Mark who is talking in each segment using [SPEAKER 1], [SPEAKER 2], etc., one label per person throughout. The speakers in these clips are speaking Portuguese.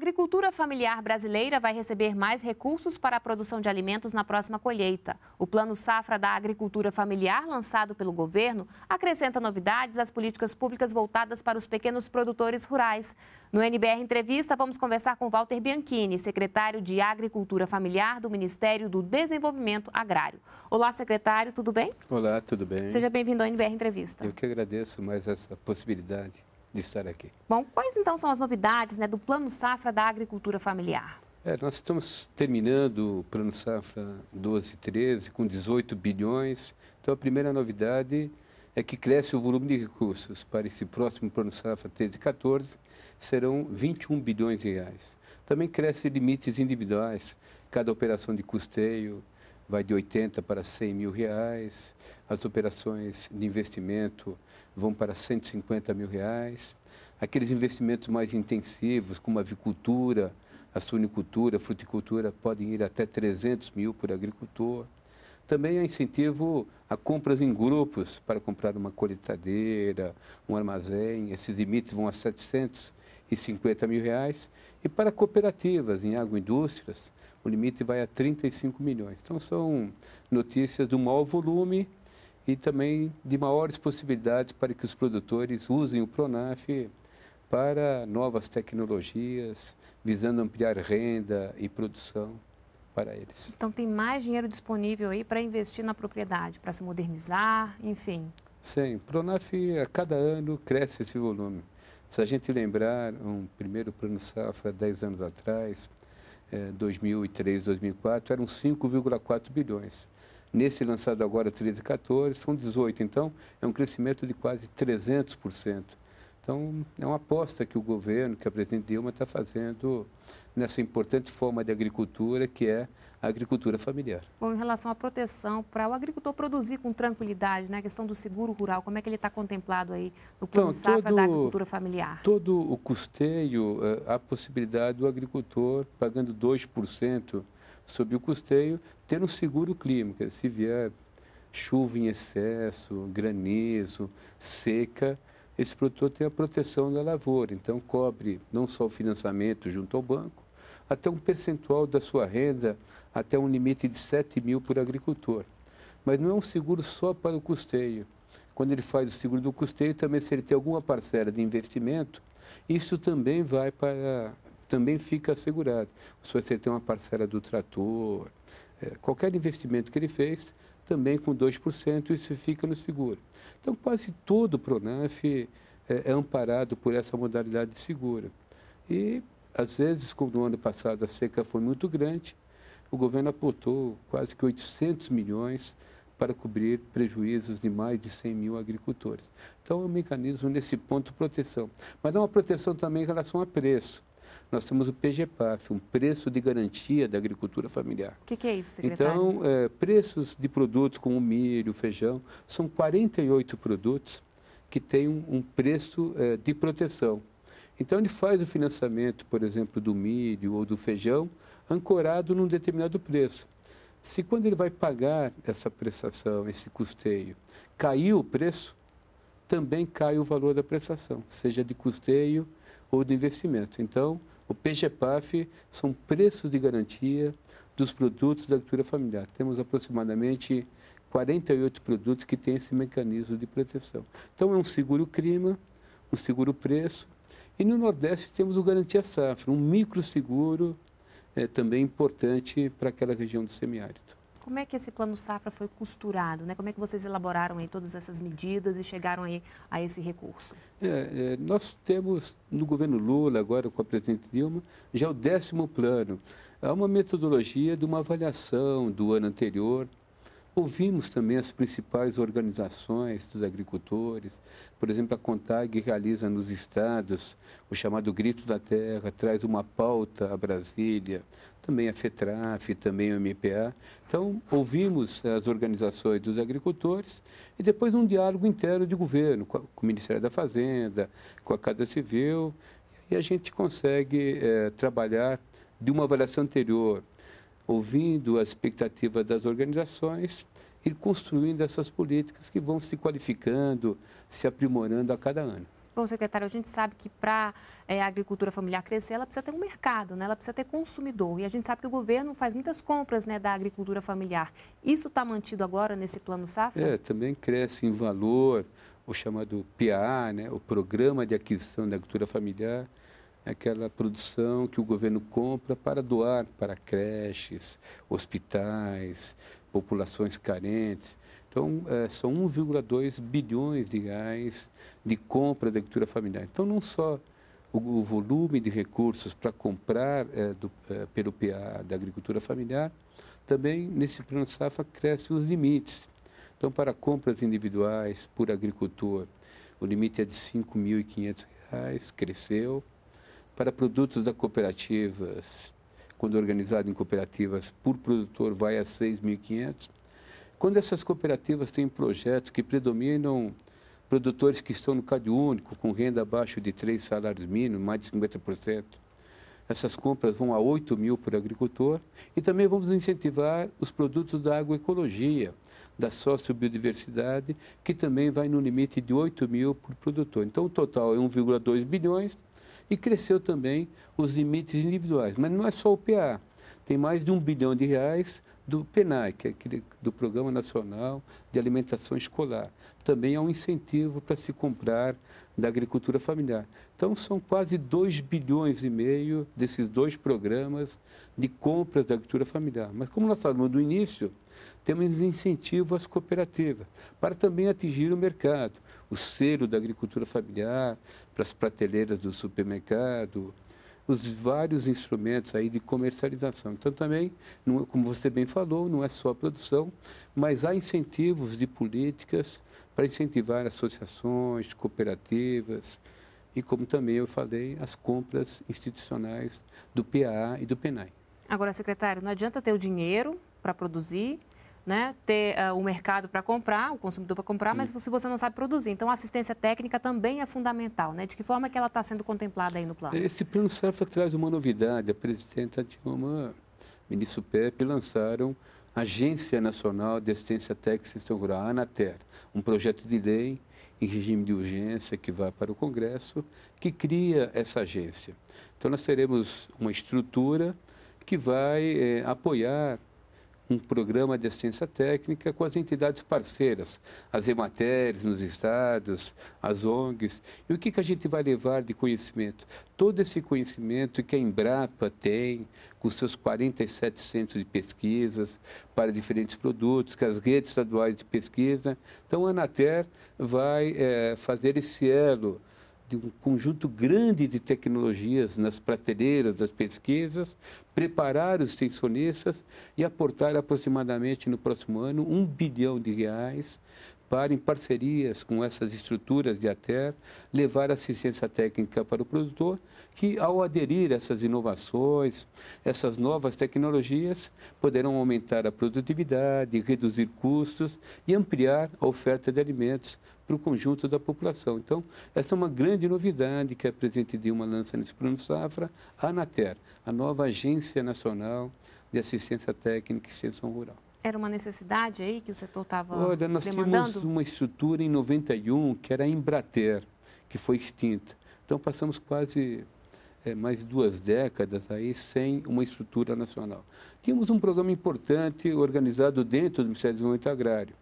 [SPEAKER 1] agricultura familiar brasileira vai receber mais recursos para a produção de alimentos na próxima colheita. O Plano Safra da Agricultura Familiar, lançado pelo governo, acrescenta novidades às políticas públicas voltadas para os pequenos produtores rurais. No NBR Entrevista, vamos conversar com Walter Bianchini, secretário de Agricultura Familiar do Ministério do Desenvolvimento Agrário. Olá, secretário, tudo bem?
[SPEAKER 2] Olá, tudo bem. Seja
[SPEAKER 1] bem-vindo ao NBR Entrevista.
[SPEAKER 2] Eu que agradeço mais essa possibilidade de estar aqui.
[SPEAKER 1] Bom, quais então são as novidades né, do Plano Safra da Agricultura Familiar?
[SPEAKER 2] É, nós estamos terminando o Plano Safra 12 e 13 com 18 bilhões. Então, a primeira novidade é que cresce o volume de recursos para esse próximo Plano Safra 13 e 14, serão 21 bilhões de reais. Também cresce limites individuais, cada operação de custeio, vai de 80 para 100 mil reais, as operações de investimento vão para 150 mil reais, aqueles investimentos mais intensivos, como a avicultura, a suinicultura, a fruticultura, podem ir até 300 mil por agricultor. Também há incentivo a compras em grupos para comprar uma colheitadeira, um armazém. Esses limites vão a 750 mil reais. E para cooperativas em agroindústrias, o limite vai a 35 milhões. Então, são notícias do maior volume e também de maiores possibilidades para que os produtores usem o Pronaf para novas tecnologias, visando ampliar renda e produção para eles.
[SPEAKER 1] Então, tem mais dinheiro disponível aí para investir na propriedade, para se modernizar, enfim.
[SPEAKER 2] Sim, Pronaf a cada ano cresce esse volume. Se a gente lembrar um primeiro plano safra 10 anos atrás, 2003, é, 2004, eram 5,4 bilhões. Nesse lançado agora, 13, 14, são 18. Então, é um crescimento de quase 300%. Então, é uma aposta que o governo, que a presidente Dilma está fazendo nessa importante forma de agricultura, que é a agricultura familiar.
[SPEAKER 1] Bom, em relação à proteção, para o agricultor produzir com tranquilidade, né, a questão do seguro rural, como é que ele está contemplado aí no plano então, safra todo, da agricultura familiar?
[SPEAKER 2] Todo o custeio, eh, a possibilidade do agricultor, pagando 2% sobre o custeio, ter um seguro clima, se vier chuva em excesso, granizo, seca, esse produtor tem a proteção da lavoura. Então, cobre não só o financiamento junto ao banco, até um percentual da sua renda até um limite de 7 mil por agricultor. Mas não é um seguro só para o custeio. Quando ele faz o seguro do custeio, também se ele tem alguma parcela de investimento, isso também vai para, também fica assegurado. Se você tem uma parcela do trator, é, qualquer investimento que ele fez, também com 2%, isso fica no seguro. Então, quase todo o Pronaf é, é amparado por essa modalidade de seguro. E, às vezes, como no ano passado a seca foi muito grande, o governo aportou quase que 800 milhões para cobrir prejuízos de mais de 100 mil agricultores. Então, é um mecanismo nesse ponto de proteção. Mas dá é uma proteção também em relação a preço. Nós temos o PGPAF, um preço de garantia da agricultura familiar. O
[SPEAKER 1] que, que, é isso, secretário? Então,
[SPEAKER 2] é, preços de produtos como milho, feijão, são 48 produtos que têm um, um preço é, de proteção. Então, ele faz o financiamento, por exemplo, do milho ou do feijão, ancorado num determinado preço. Se quando ele vai pagar essa prestação, esse custeio, caiu o preço, também cai o valor da prestação, seja de custeio ou de investimento. Então, o PGPAF são preços de garantia dos produtos da agricultura familiar. Temos aproximadamente 48 produtos que têm esse mecanismo de proteção. Então, é um seguro-clima, um seguro-preço, e no Nordeste temos o Garantia Safra, um microseguro é, também importante para aquela região do semiárido.
[SPEAKER 1] Como é que esse plano safra foi costurado? Né? Como é que vocês elaboraram aí todas essas medidas e chegaram aí a esse recurso?
[SPEAKER 2] É, é, nós temos no governo Lula, agora com a presidente Dilma, já o décimo plano. Há uma metodologia de uma avaliação do ano anterior, Ouvimos também as principais organizações dos agricultores. Por exemplo, a CONTAG realiza nos estados o chamado Grito da Terra, traz uma pauta a Brasília, também a FETRAF, também o MPA. Então, ouvimos as organizações dos agricultores e depois um diálogo interno de governo, com o Ministério da Fazenda, com a Casa Civil, e a gente consegue é, trabalhar de uma avaliação anterior ouvindo a expectativa das organizações, ir construindo essas políticas que vão se qualificando, se aprimorando a cada ano.
[SPEAKER 1] Bom, secretário, a gente sabe que para é, eh, a agricultura familiar crescer, ela precisa ter um mercado, né? ela precisa ter consumidor. E a gente sabe que o governo faz muitas compras né, da agricultura familiar. Isso está mantido agora nesse plano safra? É,
[SPEAKER 2] também cresce em valor o chamado PA, né, o Programa de Aquisição da Agricultura Familiar, aquela produção que o governo compra para doar para creches, hospitais, populações carentes. Então, é, são 1,2 bilhões de reais de compra da agricultura familiar. Então, não só o, o volume de recursos para comprar é, do, é, pelo PA da agricultura familiar, também nesse plano Safa crescem os limites. Então, para compras individuais por agricultor, o limite é de R$ 5.500, cresceu para produtos da cooperativas, quando organizado em cooperativas por produtor, vai a 6.500. Quando essas cooperativas têm projetos que predominam produtores que estão no Cade Único, com renda abaixo de três salários mínimos, mais de 50%, essas compras vão a 8 mil por agricultor. E também vamos incentivar os produtos da agroecologia, da sociobiodiversidade, que também vai no limite de 8 mil por produtor. Então, o total é 1,2 bilhões e cresceu também os limites individuais, mas não é só o PA. Tem mais de um bilhão de reais do PENAI, que é aquele do Programa Nacional de Alimentação Escolar. Também há é um incentivo para se comprar da agricultura familiar. Então, são quase 2 bilhões e meio desses dois programas de compras da agricultura familiar. Mas, como nós falamos no início, temos incentivo às cooperativas para também atingir o mercado. O selo da agricultura familiar, para as prateleiras do supermercado, os vários instrumentos aí de comercialização. Então, também, é, como você bem falou, não é só a produção, mas há incentivos de políticas para incentivar associações, cooperativas e, como também eu falei, as compras institucionais do PAA e do PENAI.
[SPEAKER 1] Agora, secretário, não adianta ter o dinheiro para produzir, né, ter uh, o mercado para comprar, o consumidor para comprar, mas se você não sabe produzir. Então, a assistência técnica também é fundamental. Né? De que forma que ela está sendo contemplada aí no plano? Esse
[SPEAKER 2] plano Safra traz uma novidade. A presidenta Dilma, ministro Pepe, lançaram a Agência Nacional de Assistência Técnica e Assistência Rural, a ANATER, um projeto de lei em regime de urgência que vai para o Congresso, que cria essa agência. Então, nós teremos uma estrutura que vai eh, apoiar um programa de assistência técnica com as entidades parceiras, as emateres nos estados, as ONGs. E o que, que a gente vai levar de conhecimento? Todo esse conhecimento que a Embrapa tem, com seus 47 centros de pesquisas para diferentes produtos, que as redes estaduais de pesquisa. Então, a Anater vai é, fazer esse elo de um conjunto grande de tecnologias nas prateleiras das pesquisas, preparar os extensionistas e aportar aproximadamente no próximo ano um bilhão de reais para, em parcerias com essas estruturas de ATER, levar assistência técnica para o produtor, que, ao aderir a essas inovações, essas novas tecnologias, poderão aumentar a produtividade, reduzir custos e ampliar a oferta de alimentos para o conjunto da população. Então, essa é uma grande novidade que a é presidente Dilma lança nesse plano safra, a ANATER, a nova Agência Nacional de Assistência Técnica e Extensão Rural.
[SPEAKER 1] Era uma necessidade aí que o setor estava Olha, nós demandando? tínhamos
[SPEAKER 2] uma estrutura em 91 que era a Embrater, que foi extinta. Então, passamos quase é, mais duas décadas aí sem uma estrutura nacional. Tínhamos um programa importante organizado dentro do Ministério do Desenvolvimento Agrário,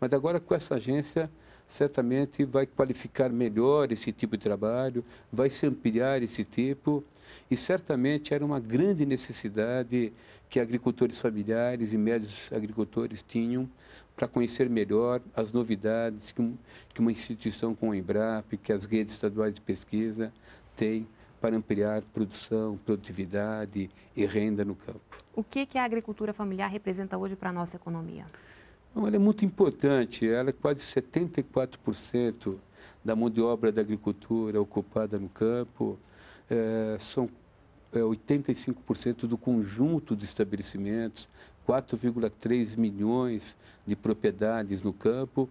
[SPEAKER 2] mas agora com essa agência certamente vai qualificar melhor esse tipo de trabalho, vai se ampliar esse tipo, e certamente era uma grande necessidade que agricultores familiares e médios agricultores tinham para conhecer melhor as novidades que, que uma instituição como a Embrapa, que as redes estaduais de pesquisa têm para ampliar produção, produtividade e renda no campo.
[SPEAKER 1] O que, que a agricultura familiar representa hoje para a nossa economia?
[SPEAKER 2] ela é muito importante, ela é quase 74% da mão de obra da agricultura ocupada no campo, é, são é, 85% do conjunto de estabelecimentos, 4,3 milhões de propriedades no campo,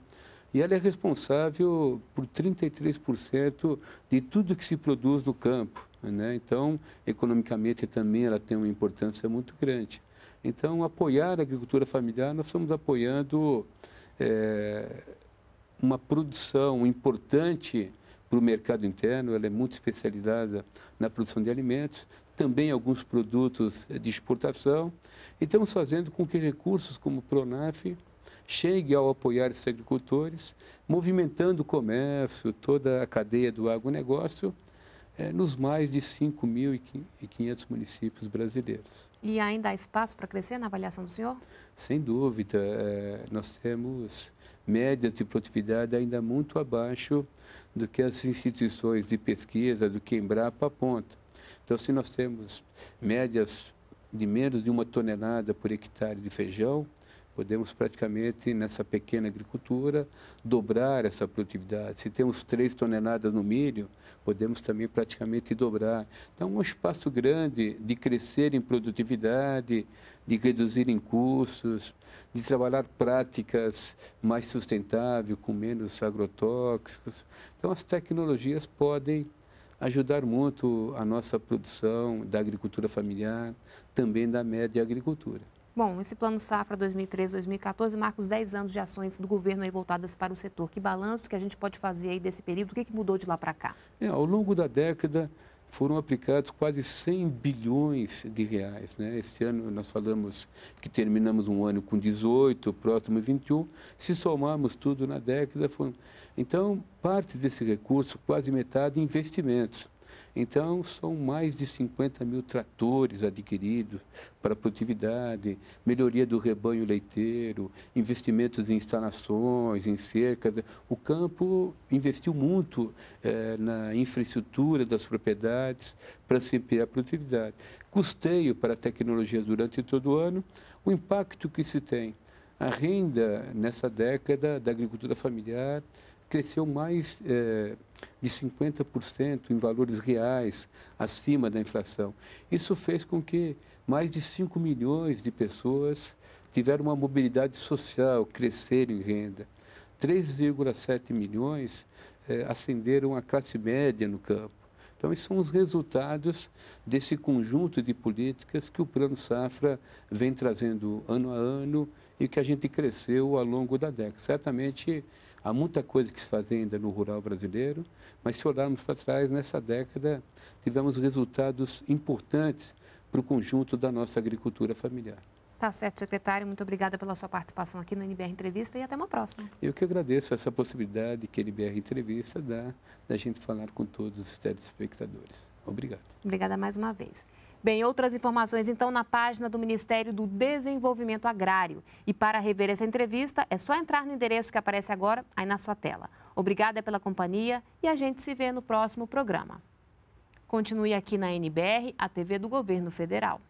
[SPEAKER 2] e ela é responsável por 33% de tudo que se produz no campo. Né? Então, economicamente também ela tem uma importância muito grande. Então, apoiar a agricultura familiar, nós estamos apoiando é, uma produção importante para o mercado interno, ela é muito especializada na produção de alimentos, também alguns produtos de exportação, e estamos fazendo com que recursos como o PRONAF chegue ao apoiar esses agricultores, movimentando o comércio, toda a cadeia do agronegócio, é, nos mais de 5.500 municípios brasileiros.
[SPEAKER 1] E ainda há espaço para crescer na avaliação do senhor?
[SPEAKER 2] Sem dúvida. Eh, nós temos médias de produtividade ainda muito abaixo do que as instituições de pesquisa, do que Embrapa aponta. Então, se nós temos médias de menos de uma tonelada por hectare de feijão, podemos praticamente, nessa pequena agricultura, dobrar essa produtividade. Se temos 3 toneladas no milho, podemos também praticamente dobrar. Então, é um espaço grande de crescer em produtividade, de reduzir em custos, de trabalhar práticas mais sustentáveis, com menos agrotóxicos. Então, as tecnologias podem ajudar muito a nossa produção da agricultura familiar, também da média agricultura.
[SPEAKER 1] Bom, esse plano safra 2013-2014 marca os 10 anos de ações do governo aí voltadas para o setor. Que balanço que a gente pode fazer aí desse período? O que, que mudou de lá para cá?
[SPEAKER 2] É, ao longo da década foram aplicados quase 100 bilhões de reais. Né? Este ano nós falamos que terminamos um ano com 18, o próximo 21. Se somarmos tudo na década, foram... então parte desse recurso, quase metade, investimentos. Então, são mais de 50 mil tratores adquiridos para produtividade, melhoria do rebanho leiteiro, investimentos em instalações, em cercas. O campo investiu muito eh, na infraestrutura das propriedades para se impor a produtividade. Custeio para a tecnologia durante todo o ano, o impacto que se tem. A renda nessa década da agricultura familiar cresceu mais é, de 50% em valores reais, acima da inflação. Isso fez com que mais de 5 milhões de pessoas tiveram uma mobilidade social, cresceram em renda. 3,7 milhões é, ascenderam à classe média no campo. Então, esses são os resultados desse conjunto de políticas que o Plano Safra vem trazendo ano a ano e que a gente cresceu ao longo da década. Certamente, Há muita coisa que se faz ainda no rural brasileiro, mas se olharmos para trás, nessa década tivemos resultados importantes para o conjunto da nossa agricultura familiar.
[SPEAKER 1] Tá certo, secretário. Muito obrigada pela sua participação aqui no NBR Entrevista e até uma próxima.
[SPEAKER 2] Eu que agradeço essa possibilidade que a NBR Entrevista dá da gente falar com todos os telespectadores. Obrigado.
[SPEAKER 1] Obrigada mais uma vez. Bem, outras informações então na página do Ministério do Desenvolvimento Agrário. E para rever essa entrevista, é só entrar no endereço que aparece agora aí na sua tela. Obrigada pela companhia e a gente se vê no próximo programa. Continue aqui na NBR, a TV do Governo Federal.